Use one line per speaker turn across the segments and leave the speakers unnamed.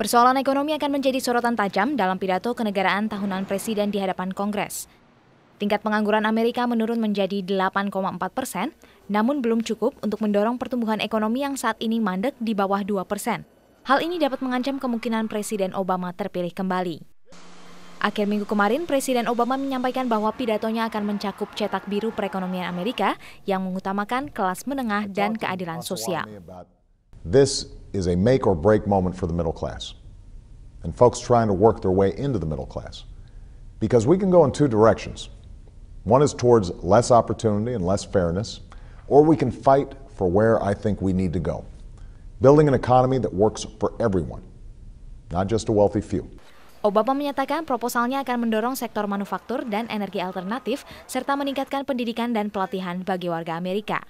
Persoalan ekonomi akan menjadi sorotan tajam dalam pidato kenegaraan tahunan Presiden di hadapan Kongres. Tingkat pengangguran Amerika menurun menjadi 8,4 persen, namun belum cukup untuk mendorong pertumbuhan ekonomi yang saat ini mandek di bawah 2 persen. Hal ini dapat mengancam kemungkinan Presiden Obama terpilih kembali. Akhir minggu kemarin, Presiden Obama menyampaikan bahwa pidatonya akan mencakup cetak biru perekonomian Amerika yang mengutamakan kelas menengah dan keadilan sosial.
This is a make or break moment for the middle class and folks trying to work their way into the middle class. Because we can go in two directions. One is towards less opportunity and less fairness, or we can fight for where I think we need to go building an economy that works for everyone, not just a wealthy few.
Obama menyatakan proposalnya akan mendorong sektor manufaktur dan energi alternatif, serta meningkatkan pendidikan dan pelatihan bagi warga Amerika.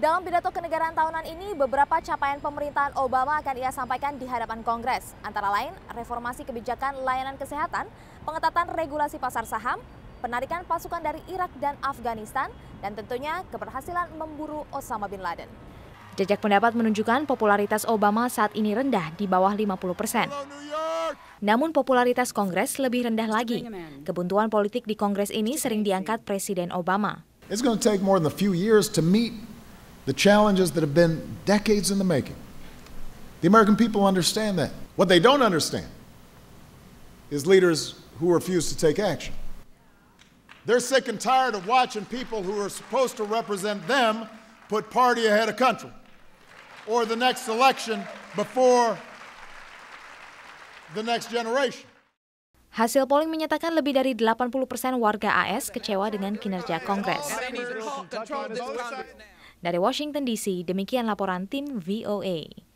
Dalam pidato kenegaraan tahunan ini, beberapa capaian pemerintahan Obama akan ia sampaikan di hadapan Kongres, antara lain reformasi kebijakan layanan kesehatan, pengetatan regulasi pasar saham, penarikan pasukan dari Irak dan Afghanistan, dan tentunya keberhasilan memburu Osama Bin Laden. Jejak pendapat menunjukkan popularitas Obama saat ini rendah di bawah 50 persen. Namun popularitas Kongres lebih rendah lagi. Kebuntuan politik di Kongres ini sering diangkat Presiden Obama.
It's going to take more than a few years to meet the challenges that have been decades in the making. The American people understand that. What they don't understand is leaders who refuse to take action. They're sick and tired of watching people who are supposed to represent them put party ahead of country or the next election before the next generation.
Hasil polling menyatakan lebih dari 80 persen warga AS kecewa dengan kinerja Kongres. Dari Washington DC, demikian laporan tim VOA.